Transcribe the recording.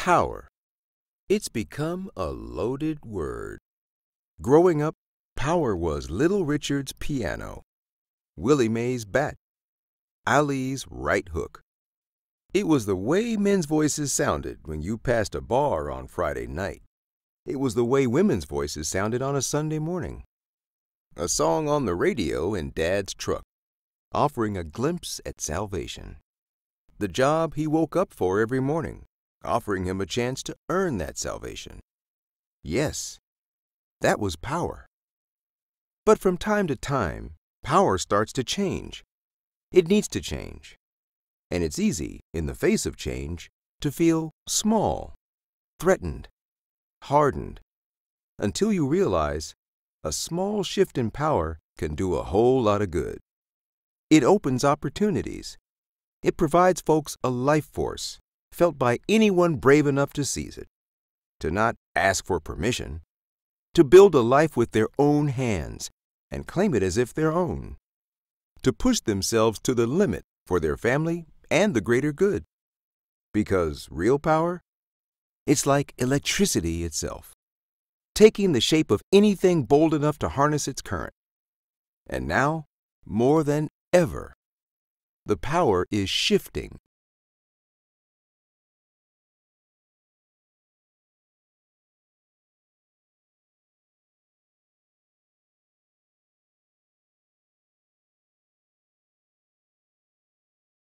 Power. It's become a loaded word. Growing up, power was Little Richard's piano, Willie Mays' bat, Ali's right hook. It was the way men's voices sounded when you passed a bar on Friday night. It was the way women's voices sounded on a Sunday morning. A song on the radio in Dad's truck, offering a glimpse at salvation. The job he woke up for every morning, offering him a chance to earn that salvation. Yes, that was power. But from time to time, power starts to change. It needs to change. And it's easy, in the face of change, to feel small, threatened, hardened, until you realize a small shift in power can do a whole lot of good. It opens opportunities. It provides folks a life force felt by anyone brave enough to seize it, to not ask for permission, to build a life with their own hands and claim it as if their own, to push themselves to the limit for their family and the greater good. Because real power? It's like electricity itself, taking the shape of anything bold enough to harness its current. And now, more than ever, the power is shifting